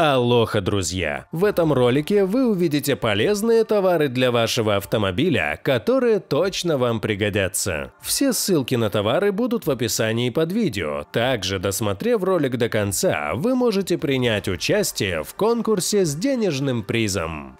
Алоха, друзья! В этом ролике вы увидите полезные товары для вашего автомобиля, которые точно вам пригодятся. Все ссылки на товары будут в описании под видео. Также, досмотрев ролик до конца, вы можете принять участие в конкурсе с денежным призом.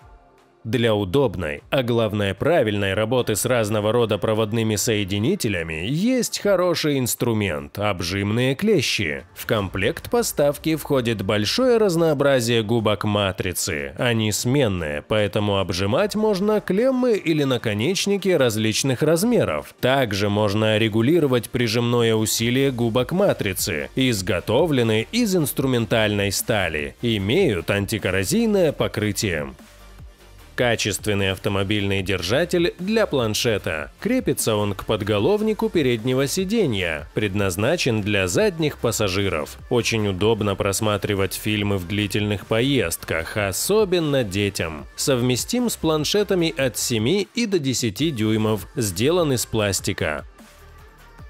Для удобной, а главное правильной работы с разного рода проводными соединителями есть хороший инструмент – обжимные клещи. В комплект поставки входит большое разнообразие губок матрицы. Они сменные, поэтому обжимать можно клеммы или наконечники различных размеров. Также можно регулировать прижимное усилие губок матрицы. Изготовлены из инструментальной стали, имеют антикоррозийное покрытие. Качественный автомобильный держатель для планшета. Крепится он к подголовнику переднего сиденья, предназначен для задних пассажиров. Очень удобно просматривать фильмы в длительных поездках, особенно детям. Совместим с планшетами от 7 и до 10 дюймов, сделан из пластика.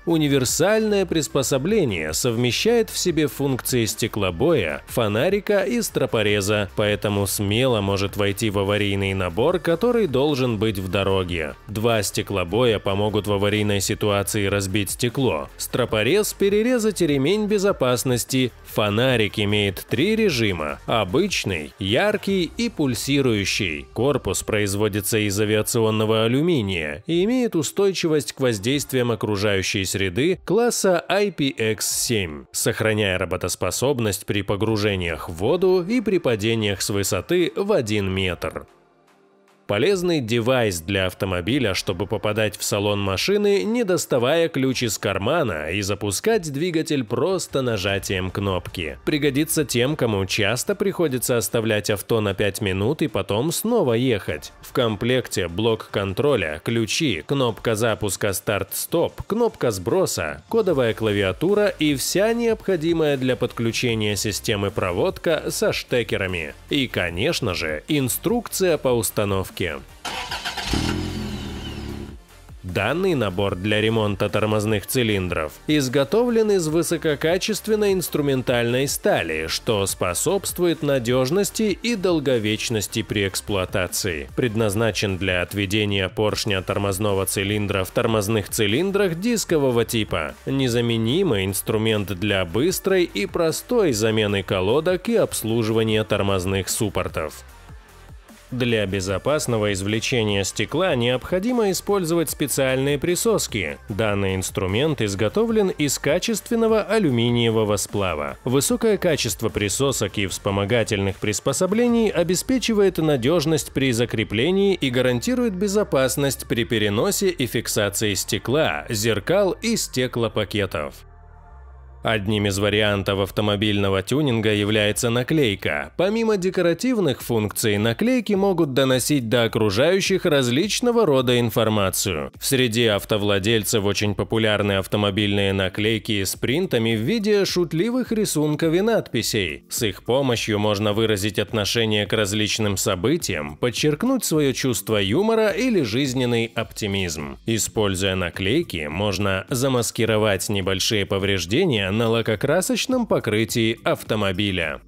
Универсальное приспособление совмещает в себе функции стеклобоя, фонарика и стропореза, поэтому смело может войти в аварийный набор, который должен быть в дороге. Два стеклобоя помогут в аварийной ситуации разбить стекло, стропорез перерезать ремень безопасности, фонарик имеет три режима – обычный, яркий и пульсирующий. Корпус производится из авиационного алюминия и имеет устойчивость к воздействиям окружающей среды среды класса IPX7, сохраняя работоспособность при погружениях в воду и при падениях с высоты в 1 метр. Полезный девайс для автомобиля, чтобы попадать в салон машины, не доставая ключ из кармана и запускать двигатель просто нажатием кнопки. Пригодится тем, кому часто приходится оставлять авто на 5 минут и потом снова ехать. В комплекте блок контроля, ключи, кнопка запуска старт-стоп, кнопка сброса, кодовая клавиатура и вся необходимая для подключения системы проводка со штекерами. И, конечно же, инструкция по установке коробки. Данный набор для ремонта тормозных цилиндров изготовлен из высококачественной инструментальной стали, что способствует надежности и долговечности при эксплуатации. Предназначен для отведения поршня тормозного цилиндра в тормозных цилиндрах дискового типа. Незаменимый инструмент для быстрой и простой замены колодок и обслуживания тормозных суппортов. Для безопасного извлечения стекла необходимо использовать специальные присоски. Данный инструмент изготовлен из качественного алюминиевого сплава. Высокое качество присосок и вспомогательных приспособлений обеспечивает надежность при закреплении и гарантирует безопасность при переносе и фиксации стекла, зеркал и стеклопакетов. Одним из вариантов автомобильного тюнинга является наклейка. Помимо декоративных функций, наклейки могут доносить до окружающих различного рода информацию. В среде автовладельцев очень популярны автомобильные наклейки с принтами в виде шутливых рисунков и надписей. С их помощью можно выразить отношение к различным событиям, подчеркнуть свое чувство юмора или жизненный оптимизм. Используя наклейки, можно замаскировать небольшие повреждения на лакокрасочном покрытии автомобиля.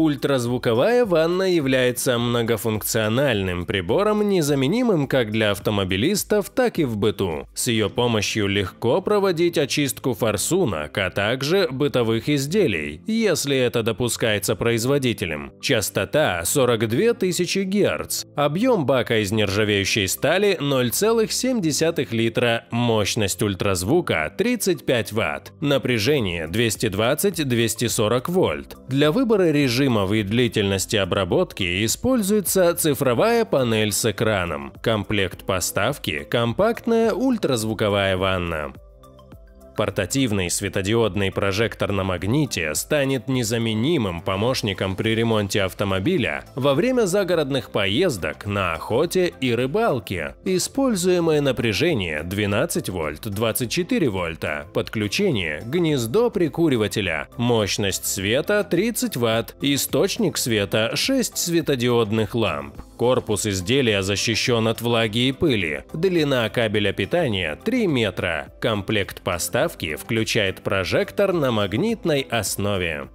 Ультразвуковая ванна является многофункциональным прибором, незаменимым как для автомобилистов, так и в быту. С ее помощью легко проводить очистку форсунок, а также бытовых изделий, если это допускается производителем. Частота 42 тысячи Гц, объем бака из нержавеющей стали 0,7 литра, мощность ультразвука 35 Вт, напряжение 220-240 вольт. Для выбора режима дымовой длительности обработки используется цифровая панель с экраном, комплект поставки, компактная ультразвуковая ванна. Портативный светодиодный прожектор на магните станет незаменимым помощником при ремонте автомобиля во время загородных поездок на охоте и рыбалке. Используемое напряжение 12 вольт 24 вольта, подключение гнездо прикуривателя, мощность света 30 ватт, источник света 6 светодиодных ламп. Корпус изделия защищен от влаги и пыли. Длина кабеля питания 3 метра. Комплект поставки включает прожектор на магнитной основе.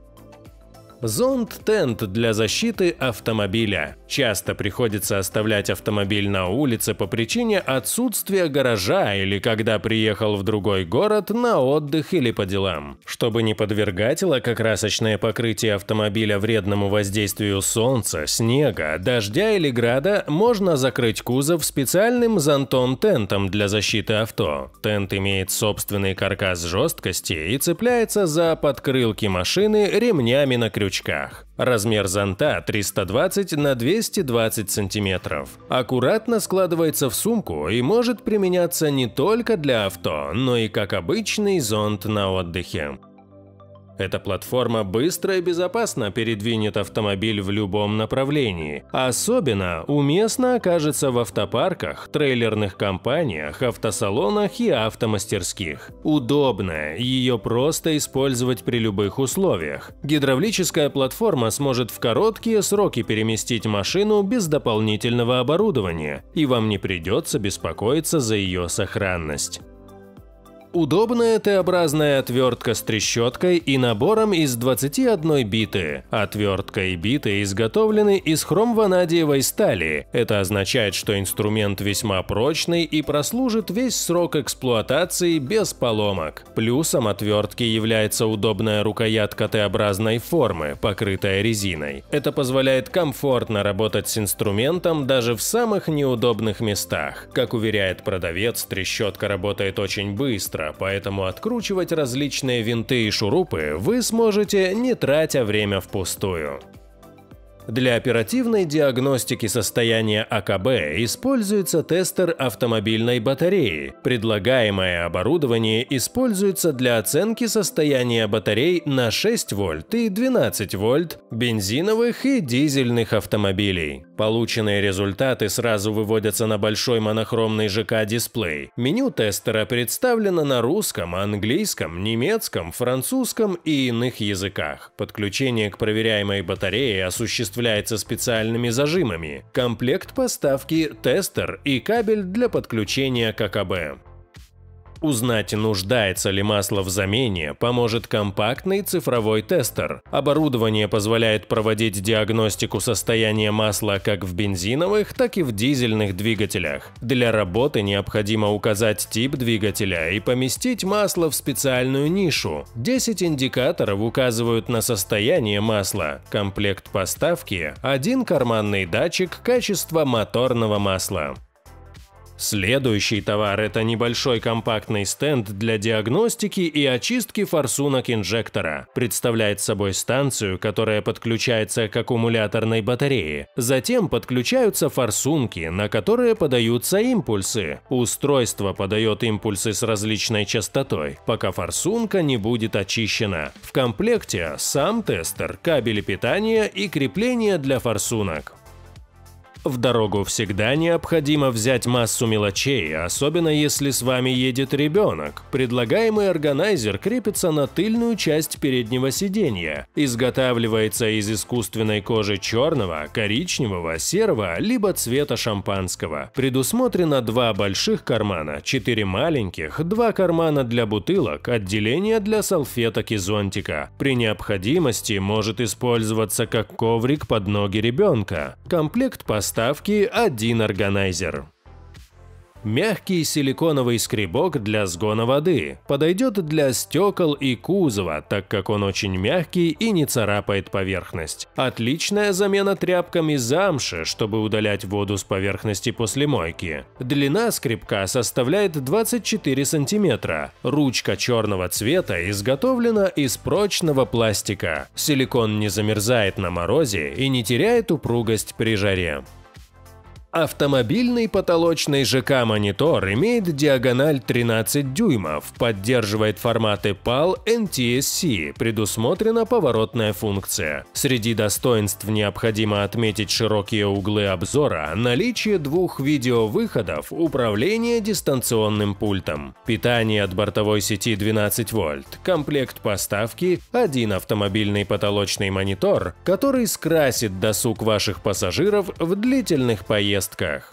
Зонт-тент для защиты автомобиля. Часто приходится оставлять автомобиль на улице по причине отсутствия гаража или когда приехал в другой город на отдых или по делам. Чтобы не подвергать лакокрасочное покрытие автомобиля вредному воздействию солнца, снега, дождя или града, можно закрыть кузов специальным зонтон тентом для защиты авто. Тент имеет собственный каркас жесткости и цепляется за подкрылки машины ремнями на крючке крючках. Размер зонта 320 на 220 сантиметров. Аккуратно складывается в сумку и может применяться не только для авто, но и как обычный зонт на отдыхе. Эта платформа быстро и безопасно передвинет автомобиль в любом направлении. Особенно уместно окажется в автопарках, трейлерных компаниях, автосалонах и автомастерских. Удобно ее просто использовать при любых условиях. Гидравлическая платформа сможет в короткие сроки переместить машину без дополнительного оборудования, и вам не придется беспокоиться за ее сохранность. Удобная Т-образная отвертка с трещоткой и набором из 21 биты. Отвертка и биты изготовлены из хромванадиевой стали. Это означает, что инструмент весьма прочный и прослужит весь срок эксплуатации без поломок. Плюсом отвертки является удобная рукоятка Т-образной формы, покрытая резиной. Это позволяет комфортно работать с инструментом даже в самых неудобных местах. Как уверяет продавец, трещотка работает очень быстро, быстро, поэтому откручивать различные винты и шурупы вы сможете, не тратя время впустую. Для оперативной диагностики состояния АКБ используется тестер автомобильной батареи. Предлагаемое оборудование используется для оценки состояния батарей на 6 вольт и 12 вольт бензиновых и дизельных автомобилей. Полученные результаты сразу выводятся на большой монохромный ЖК-дисплей. Меню тестера представлено на русском, английском, немецком, французском и иных языках. Подключение к проверяемой батарее осуществляется осуществляется специальными зажимами, комплект поставки, тестер и кабель для подключения к АКБ. Узнать, нуждается ли масло в замене, поможет компактный цифровой тестер. Оборудование позволяет проводить диагностику состояния масла как в бензиновых, так и в дизельных двигателях. Для работы необходимо указать тип двигателя и поместить масло в специальную нишу. 10 индикаторов указывают на состояние масла, комплект поставки, один карманный датчик качества моторного масла. Следующий товар – это небольшой компактный стенд для диагностики и очистки форсунок инжектора. Представляет собой станцию, которая подключается к аккумуляторной батарее. Затем подключаются форсунки, на которые подаются импульсы. Устройство подает импульсы с различной частотой, пока форсунка не будет очищена. В комплекте сам тестер, кабели питания и крепления для форсунок. В дорогу всегда необходимо взять массу мелочей, особенно если с вами едет ребенок. Предлагаемый органайзер крепится на тыльную часть переднего сиденья, изготавливается из искусственной кожи черного, коричневого, серого, либо цвета шампанского. Предусмотрено два больших кармана, четыре маленьких, два кармана для бутылок, отделение для салфеток и зонтика. При необходимости может использоваться как коврик под ноги ребенка. Комплект поставлен подставки один органайзер. Мягкий силиконовый скребок для сгона воды подойдет для стекол и кузова, так как он очень мягкий и не царапает поверхность. Отличная замена тряпками замши, чтобы удалять воду с поверхности после мойки. Длина скребка составляет 24 сантиметра. Ручка черного цвета изготовлена из прочного пластика. Силикон не замерзает на морозе и не теряет упругость при жаре. Автомобильный потолочный ЖК-монитор имеет диагональ 13 дюймов, поддерживает форматы PAL NTSC, предусмотрена поворотная функция. Среди достоинств необходимо отметить широкие углы обзора, наличие двух видеовыходов, управление дистанционным пультом, питание от бортовой сети 12 вольт, комплект поставки, один автомобильный потолочный монитор, который скрасит досуг ваших пассажиров в длительных поездках поездках.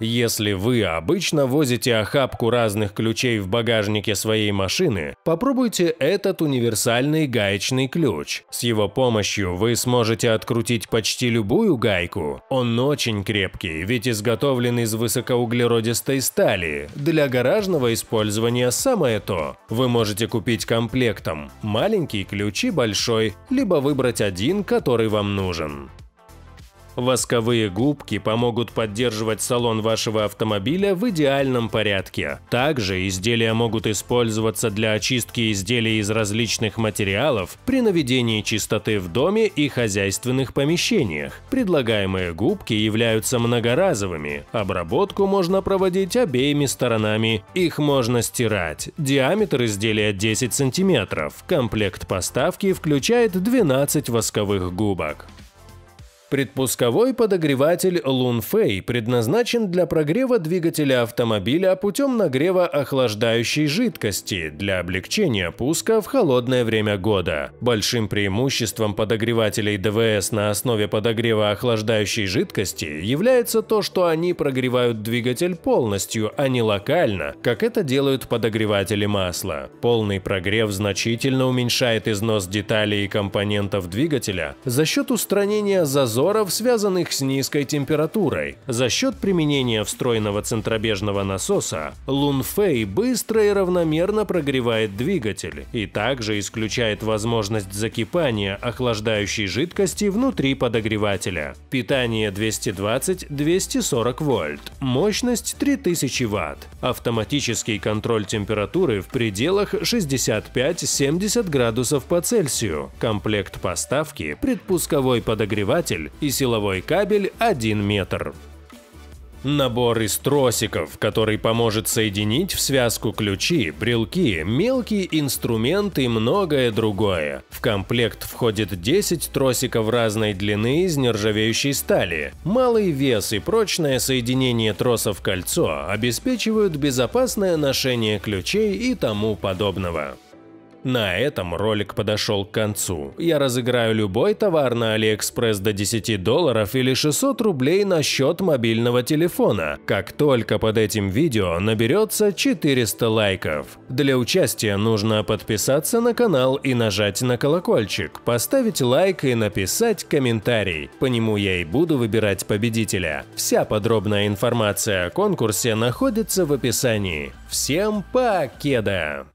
Если вы обычно возите охапку разных ключей в багажнике своей машины, попробуйте этот универсальный гаечный ключ. С его помощью вы сможете открутить почти любую гайку. Он очень крепкий, ведь изготовлен из высокоуглеродистой стали. Для гаражного использования самое то. Вы можете купить комплектом – маленький ключ и большой, либо выбрать один, который вам нужен. Восковые губки помогут поддерживать салон вашего автомобиля в идеальном порядке. Также изделия могут использоваться для очистки изделий из различных материалов при наведении чистоты в доме и хозяйственных помещениях. Предлагаемые губки являются многоразовыми. Обработку можно проводить обеими сторонами. Их можно стирать. Диаметр изделия 10 см. Комплект поставки включает 12 восковых губок. Предпусковой подогреватель Лунфэй предназначен для прогрева двигателя автомобиля путем нагрева охлаждающей жидкости для облегчения пуска в холодное время года. Большим преимуществом подогревателей ДВС на основе подогрева охлаждающей жидкости является то, что они прогревают двигатель полностью, а не локально, как это делают подогреватели масла. Полный прогрев значительно уменьшает износ деталей и компонентов двигателя за счет устранения зазоров зазоров, связанных с низкой температурой. За счет применения встроенного центробежного насоса Лунфей быстро и равномерно прогревает двигатель и также исключает возможность закипания охлаждающей жидкости внутри подогревателя. Питание 220-240 вольт, мощность 3000 ватт, автоматический контроль температуры в пределах 65-70 градусов по Цельсию, комплект поставки, предпусковой подогреватель, кабель и силовой кабель 1 метр. Набор из тросиков, который поможет соединить в связку ключи, брелки, мелкие инструменты и многое другое. В комплект входит 10 тросиков разной длины из нержавеющей стали. Малый вес и прочное соединение тросов кольцо обеспечивают безопасное ношение ключей и тому подобного. На этом ролик подошел к концу. Я разыграю любой товар на Алиэкспресс до 10 долларов или 600 рублей на счет мобильного телефона, как только под этим видео наберется 400 лайков. Для участия нужно подписаться на канал и нажать на колокольчик, поставить лайк и написать комментарий. По нему я и буду выбирать победителя. Вся подробная информация о конкурсе находится в описании. Всем покеда!